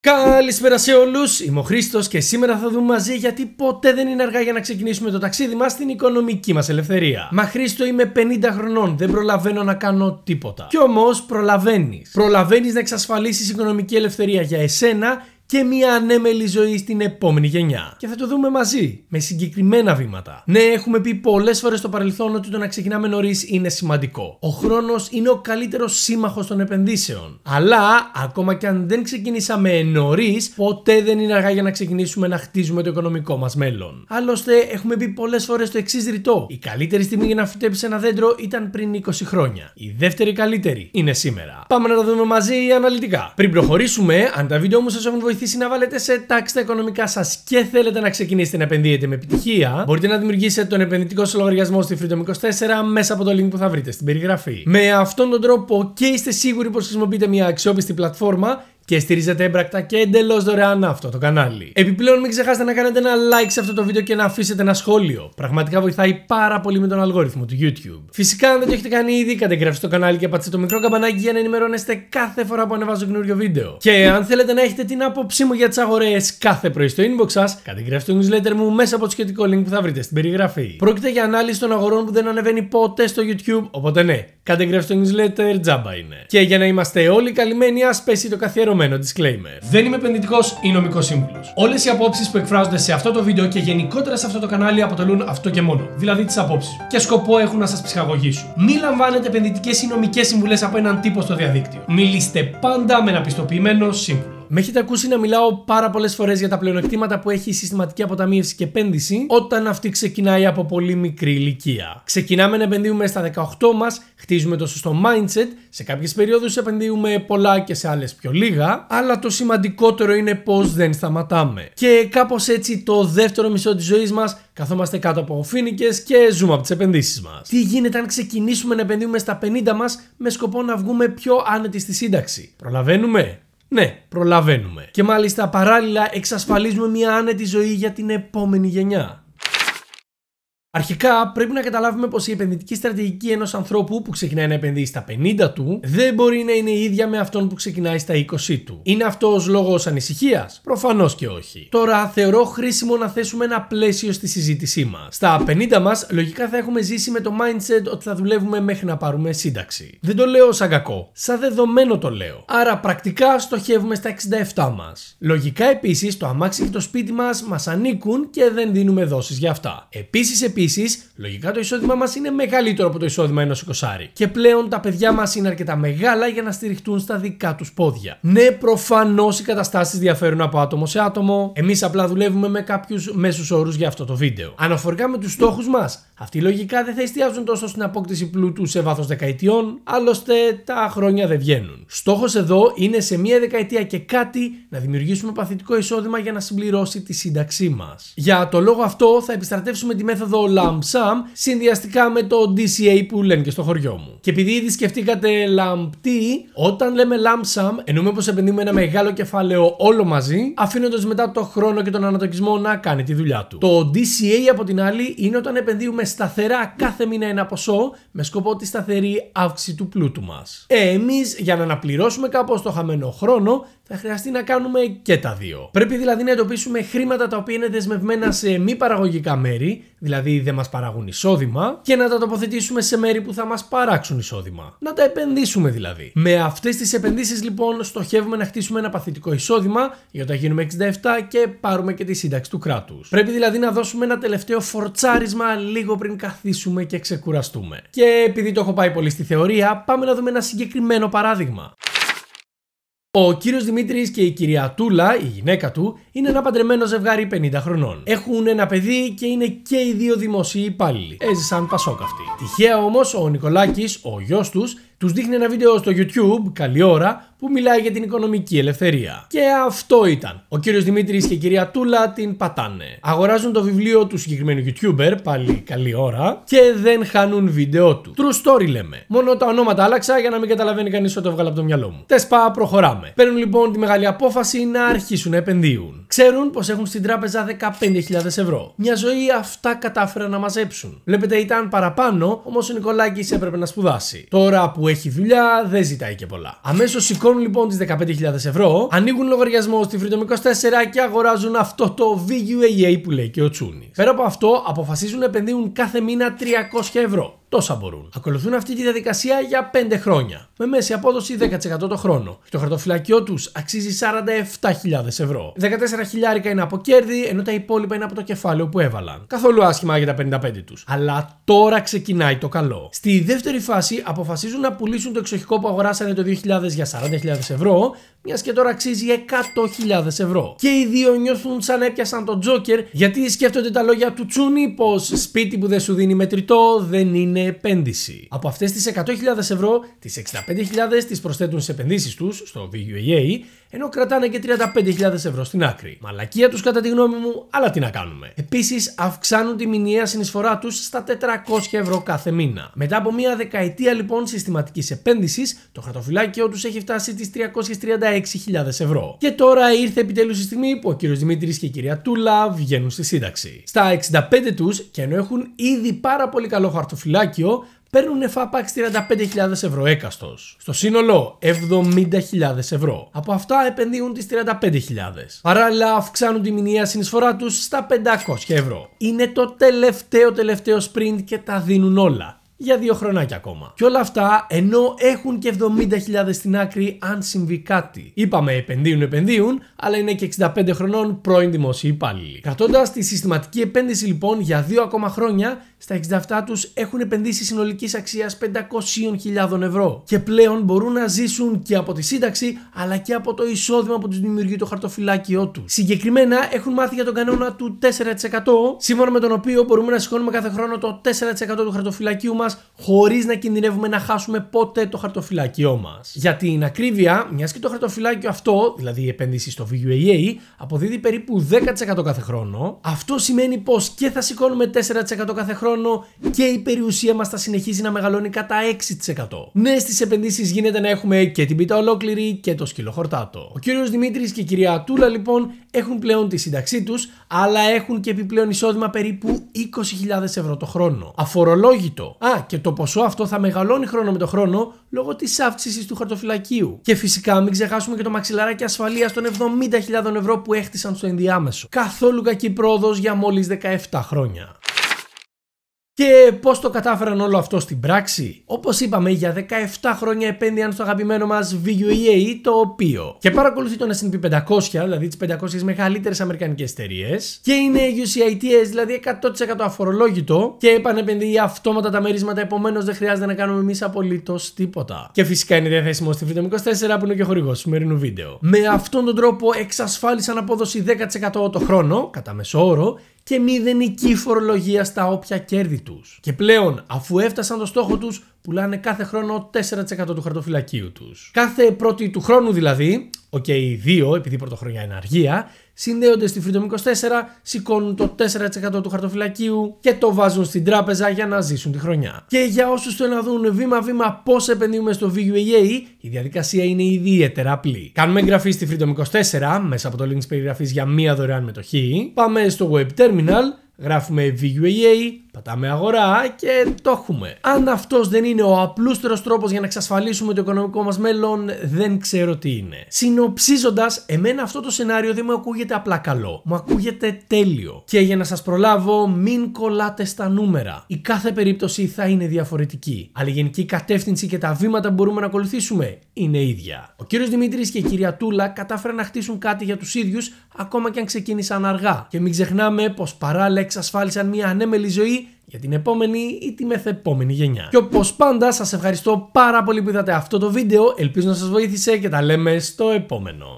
Καλησπέρα σε όλους, είμαι ο Χρήστος και σήμερα θα δούμε μαζί γιατί ποτέ δεν είναι αργά για να ξεκινήσουμε το ταξίδι μας στην οικονομική μας ελευθερία. Μα Χρήστο είμαι 50 χρονών, δεν προλαβαίνω να κάνω τίποτα. Κι όμως προλαβαίνεις. Προλαβαίνεις να εξασφαλίσεις οικονομική ελευθερία για εσένα και μια ανέμελη ζωή στην επόμενη γενιά. Και θα το δούμε μαζί, με συγκεκριμένα βήματα. Ναι, έχουμε πει πολλές φορές στο παρελθόν ότι το να ξεκινάμε νωρίς είναι σημαντικό. Ο χρόνος είναι ο καλύτερος σύμμαχος των επενδύσεων. Αλλά, ακόμα και αν δεν ξεκινήσαμε νωρίς, ποτέ δεν είναι αργά για να ξεκινήσουμε να χτίζουμε το οικονομικό μας μέλλον. Άλλωστε, έχουμε πει πολλές φορές το εξής ρητό. Η καλύτερη στιγμή για να φυτέψει ένα δέντρο ήταν πριν 20 χρόνια. Η δεύτερη καλύτερη είναι σήμερα. Πάμε να τα δούμε μαζί αναλυτικά. Πριν προχωρήσουμε, αν τα βίντεο μου σας έχουν βοηθήσει βοηθήσει να βάλετε σε τάξη τα οικονομικά σας και θέλετε να ξεκινήσετε να επενδύετε με επιτυχία, μπορείτε να δημιουργήσετε τον επενδυτικό σας λογαριασμό στη Freedom 24 μέσα από το link που θα βρείτε στην περιγραφή. Με αυτόν τον τρόπο και είστε σίγουροι πως χρησιμοποιείτε μια αξιόπιστη πλατφόρμα και στηρίζετε έμπρακτα και εντελώς δωρεάν αυτό το κανάλι. Επιπλέον, μην ξεχάσετε να κάνετε ένα like σε αυτό το βίντεο και να αφήσετε ένα σχόλιο. Πραγματικά βοηθάει πάρα πολύ με τον αλγόριθμο του YouTube. Φυσικά, αν δεν το έχετε κάνει ήδη, κατεγγραφείτε το κανάλι και πατήστε το μικρό καμπανάκι για να ενημερώνεστε κάθε φορά που ανεβάζω καινούριο βίντεο. Και αν θέλετε να έχετε την άποψή μου για τις αγορές κάθε πρωί στο inbox σας, κατεγγραφείτε το newsletter μου μέσα από το σχετικό link που θα βρείτε στην περιγραφή. Πρόκειται για ανάλυση των αγορών που δεν ανεβαίνει ποτέ στο YouTube, οπότε ναι, Κάντε εγγραφή στο newsletter, τζάμπα είναι. Και για να είμαστε όλοι καλυμμένοι, ας πέσει το καθιερωμένο disclaimer. Δεν είμαι επενδυτικός ή νομικός σύμβουλος. Όλες οι απόψεις που εκφράζονται σε αυτό το βίντεο και γενικότερα σε αυτό το κανάλι αποτελούν αυτό και μόνο. Δηλαδή τις απόψεις. Και σκοπό έχουν να σας ψυχαγωγήσουν. Μην λαμβάνετε επενδυτικές ή νομικές συμβουλές από έναν τύπο στο διαδίκτυο. Μιλήστε πάντα με ένα πιστοποιημένο σύμβουλο. Με έχετε ακούσει να μιλάω πάρα πολλές φορές για τα πλεονεκτήματα που έχει η συστηματική αποταμίευση και επένδυση όταν αυτή ξεκινάει από πολύ μικρή ηλικία. Ξεκινάμε να επενδύουμε στα 18 μας, χτίζουμε το σωστό mindset, σε κάποιες περιόδους επενδύουμε πολλά και σε άλλες πιο λίγα, αλλά το σημαντικότερο είναι πω δεν σταματάμε. Και κάπως έτσι το δεύτερο μισό της ζωής μας καθόμαστε κάτω από φοίνικε και ζούμε από τις επενδύσεις μας. Τι γίνεται αν ξεκινήσουμε να επενδύουμε στα 50 μας με σκοπό να βγούμε πιο άνετοι στη σύνταξη. Προλαβαίνουμε. Ναι, προλαβαίνουμε. Και μάλιστα παράλληλα εξασφαλίζουμε μια άνετη ζωή για την επόμενη γενιά. Αρχικά πρέπει να καταλάβουμε πως η επενδυτική στρατηγική ενός ανθρώπου που ξεκινάει να επενδύει στα 50 του δεν μπορεί να είναι η ίδια με αυτόν που ξεκινάει στα 20 του. Είναι αυτός λόγος ανησυχίας? Προφανώς και όχι. Τώρα θεωρώ χρήσιμο να θέσουμε ένα πλαίσιο στη συζήτησή μας. Στα 50 μας λογικά θα έχουμε ζήσει με το mindset ότι θα δουλεύουμε μέχρι να πάρουμε σύνταξη. Δεν το λέω σαν κακό, σαν δεδομένο το λέω. Άρα πρακτικά στοχεύουμε στα 67 μας. Λογικά επίσης το αμάξι και το σπίτι μας μας ανήκουν και δεν δίνουμε δόσεις για αυτά. Επίσης επίσης, λογικά το εισόδημά μας είναι μεγαλύτερο από το εισόδημα ενός εικοσάρι. Και πλέον τα παιδιά μας είναι αρκετά μεγάλα για να στηριχτούν στα δικά τους πόδια. Ναι, προφανώς οι καταστάσεις διαφέρουν από άτομο σε άτομο. Εμείς απλά δουλεύουμε με κάποιους μέσους όρους για αυτό το βίντεο. Αναφορικά με τους στόχους μας, αυτοί λογικά δεν θα εστιάζουν τόσο στην απόκτηση πλούτου σε βάθος δεκαετιών, άλλωστε τα χρόνια δεν βγαίνουν. Στόχος εδώ είναι σε μία δεκαετία και κάτι να δημιουργήσουμε παθητικό εισόδημα για να συμπληρώσει τη σύνταξή μας. Για το λόγο αυτό θα επιστρατεύσουμε τη μέθοδο lump συνδυαστικά με το DCA που λένε και στο χωριό μου. Και επειδή ήδη σκεφτήκατε Λαμπτή, όταν λέμε lump εννοούμε πως επενδύουμε ένα μεγάλο κεφάλαιο όλο μαζί, αφήνοντας μετά το χρόνο και τον ανατοκισμό να κάνει τη δουλειά του. Το DCA από την άλλη είναι όταν επενδύουμε σταθερά κάθε μήνα ένα ποσό με σκοπό τη σταθερή αύξηση του πλούτου μας. Ε, εμείς για να αναπληρώσουμε κάπως το χαμένο χρόνο, θα χρειαστεί να κάνουμε και τα δύο. Πρέπει δηλαδή να εντοπίσουμε χρήματα τα οποία είναι δεσμευμένα σε μη παραγωγικά μέρη, δηλαδή δεν μας παράγουν εισόδημα και να τα τοποθετήσουμε σε μέρη που θα μας παράξουν εισόδημα. Να τα επενδύσουμε δηλαδή. Με αυτές τις επενδύσεις λοιπόν στοχεύουμε να χτίσουμε ένα παθητικό εισόδημα για όταν γίνουμε 67 και πάρουμε και τη σύνταξη του κράτους. Πρέπει δηλαδή να δώσουμε ένα τελευταίο φορτσάρισμα λίγο πριν καθίσουμε και ξεκουραστούμε. Και επειδή το έχω πάει πολύ στη θεωρία, πάμε να δούμε ένα συγκεκριμένο παράδειγμα. Ο κύριος Δημήτρης και η κυρία Τούλα, η γυναίκα του, είναι ένα παντρεμένο ζευγάρι 50 χρονών. Έχουν ένα παιδί και είναι και οι δύο δημοσίοι υπάλληλοι. Έζησαν πασόκ αυτοί. Τυχαία όμως ο Νικολάκης, ο γιος τους, τους δείχνει ένα βίντεο στο YouTube, καλή ώρα, που μιλάει για την οικονομική ελευθερία. Και αυτό ήταν. Ο κύριος Δημήτρης και η κυρία Τούλα την πατάνε. Αγοράζουν το βιβλίο του συγκεκριμένου YouTuber, πάλι καλή ώρα, και δεν χάνουν βίντεο του. True story λέμε. Μόνο τα ονόματα άλλαξα για να μην καταλαβαίνει κανείς ότι το βγάλα από το μυαλό μου. Τεσπα, προχωράμε. Παίρνουν λοιπόν τη μεγάλη απόφαση να αρχίσουν να επενδύουν. Ξέρουν πως έχουν στην τράπεζα 15.000 ευρώ. Μια ζωή αυτά κατάφεραν να μαζέψουν. Βλέπετε, ήταν παραπάνω, όμως ο Νικολάκης έπρεπε να σπουδάσει. Τώρα που έχει δουλειά, δεν ζητάει και πολλά. Αμέσως σηκώνουν λοιπόν τις 15.000 ευρώ, ανοίγουν λογαριασμό στη Freedom 24 και αγοράζουν αυτό το VUAA που λέει και ο Τσούνης. Πέρα από αυτό, αποφασίζουν να επενδύουν κάθε μήνα 300 ευρώ τόσα μπορούν. Ακολουθούν αυτή τη διαδικασία για 5 χρόνια, με μέση απόδοση 10% το χρόνο. Το χαρτοφυλακιό τους αξίζει 47.000 ευρώ. 14.000 είναι από κέρδη, ενώ τα υπόλοιπα είναι από το κεφάλαιο που έβαλαν. Καθόλου άσχημα για τα 55 τους. Αλλά τώρα ξεκινάει το καλό. Στη δεύτερη φάση αποφασίζουν να πουλήσουν το εξοχικό που αγοράσανε το 2000 για 40.000 ευρώ, μιας και τώρα αξίζει 100.000 ευρώ. Και οι δύο νιώθουν σαν έπιασαν τον Τζόκερ, γιατί σκέφτονται τα λόγια του Τσούνι πως σπίτι που δεν σου δίνει μετρητό δεν είναι επένδυση. Από αυτές τις 100.000 ευρώ, τις 65.000 τις προσθέτουν σε επενδύσεις τους στο VUEA ενώ κρατάνε και 35.000 ευρώ στην άκρη. Μαλακία τους κατά τη γνώμη μου, αλλά τι να κάνουμε. Επίσης, αυξάνουν τη μηνιαία συνεισφορά τους στα 400 ευρώ κάθε μήνα. Μετά από μία δεκαετία λοιπόν συστηματικής επένδυσης, το χαρτοφυλάκιο τους έχει φτάσει στι 336.000 ευρώ. Και τώρα ήρθε επιτέλους η στιγμή που ο κύριος Δημήτρης και η κυρία Τούλα βγαίνουν στη σύνταξη. Στα 65 τους, και ενώ έχουν ήδη πάρα πολύ καλό χαρτοφυλάκιο, παίρνουν φάπαξ 35.000 ευρώ έκαστος. Στο σύνολο 70.000 ευρώ. Από αυτά επενδύουν τις 35.000. Παράλληλα αυξάνουν τη μηνιαία συνεισφορά τους στα 500 ευρώ. Είναι το τελευταίο τελευταίο sprint και τα δίνουν όλα για δύο χρονάκια ακόμα. Και όλα αυτά ενώ έχουν και 70.000 στην άκρη αν συμβεί κάτι. Είπαμε επενδύουν, επενδύουν, αλλά είναι και 65 χρονών πρώην δημοσίοι υπάλληλοι. Κρατώντας τη συστηματική επένδυση λοιπόν για δύο ακόμα χρόνια, στα 67 τους έχουν επενδύσει συνολικής αξίας 500.000 ευρώ. Και πλέον μπορούν να ζήσουν και από τη σύνταξη αλλά και από το εισόδημα που τους δημιουργεί το χαρτοφυλάκιό τους. Συγκεκριμένα έχουν μάθει για τον κανόνα του 4%, σύμφωνα με τον οποίο μπορούμε να σηκώνουμε κάθε χρόνο το 4% του χαρτοφυλακίου μας χωρίς να κινδυνεύουμε να χάσουμε ποτέ το χαρτοφυλάκιό μας. Για την ακρίβεια, μιας και το χαρτοφυλάκιο αυτό, δηλαδή η επένδυση στο VUAA, αποδίδει περίπου 10% κάθε χρόνο, αυτό σημαίνει πως και θα σηκώνουμε 4% κάθε χρόνο και η περιουσία μας θα συνεχίζει να μεγαλώνει κατά 6%. Ναι, στις επενδύσεις γίνεται να έχουμε και την πίτα ολόκληρη και το σκύλο χορτάτο. Ο κύριος Δημήτρης και η κυρία Τούλα λοιπόν έχουν πλέον τη σύνταξή τους, αλλά έχουν και επιπλέον εισόδημα περίπου 20.000 ευρώ το χρόνο. Αφορολόγητο. Α, και το ποσό αυτό θα μεγαλώνει χρόνο με το χρόνο λόγω της αύξησης του χαρτοφυλακίου. Και φυσικά μην ξεχάσουμε και το μαξιλαράκι ασφαλείας των 70.000 ευρώ που έχτισαν στο ενδιάμεσο. Καθόλου κακή πρόοδος για μόλις 17 χρόνια. Και πώς το κατάφεραν όλο αυτό στην πράξη. Όπως είπαμε, για 17 χρόνια επένδυαν στο αγαπημένο μας VUEA, το οποίο και παρακολουθεί τον SP 500, δηλαδή τις 500 μεγαλύτερες αμερικανικές εταιρείες, και είναι UCITS, δηλαδή 100% αφορολόγητο, και επανεπενδύει αυτόματα τα μερίσματα, επομένως δεν χρειάζεται να κάνουμε εμείς απολύτως τίποτα. Και φυσικά είναι διαθέσιμο στη Freedom 24 που είναι και χορηγό σημερινού βίντεο. Με αυτόν τον τρόπο εξασφάλισαν απόδοση 10% το χρόνο, κατά μεσόωρο, και μηδενική φορολογία στα όποια κέρδη τους. Και πλέον, αφού έφτασαν το στόχο τους, πουλάνε κάθε χρόνο 4% του χαρτοφυλακίου τους. Κάθε πρώτη του χρόνου δηλαδή, οκ, okay, οι δύο, επειδή πρωτοχρονιά είναι αργία, συνδέονται στη Freedom 24, σηκώνουν το 4% του χαρτοφυλακίου και το βάζουν στην τράπεζα για να ζήσουν τη χρονιά. Και για όσους το να δουν βήμα-βήμα πώς επενδύουμε στο VUAA, η διαδικασία είναι ιδιαίτερα απλή. Κάνουμε εγγραφή στη Freedom 24 μέσα από το link της περιγραφής για μία δωρεάν μετοχή. Πάμε στο web terminal, γράφουμε VUAA, Πατάμε αγορά και το έχουμε. Αν αυτός δεν είναι ο απλούστερος τρόπος για να εξασφαλίσουμε το οικονομικό μας μέλλον, δεν ξέρω τι είναι. Συνοψίζοντας, εμένα αυτό το σενάριο δεν μου ακούγεται απλά καλό. Μου ακούγεται τέλειο. Και για να σας προλάβω, μην κολλάτε στα νούμερα. Η κάθε περίπτωση θα είναι διαφορετική. Αλλά η γενική κατεύθυνση και τα βήματα που μπορούμε να ακολουθήσουμε είναι ίδια. Ο κύριος Δημήτρη και η κυρία Τούλα κατάφεραν να χτίσουν κάτι για τους ίδιους, ακόμα και αν ξεκίνησαν αργά. Και μην ξεχνάμε πως παράλληλα εξασφάλισαν μια ανέμελη ζωή για την επόμενη ή τη μεθεπόμενη γενιά. Και όπως πάντα σας ευχαριστώ πάρα πολύ που είδατε αυτό το βίντεο, ελπίζω να σας βοήθησε και τα λέμε στο επόμενο.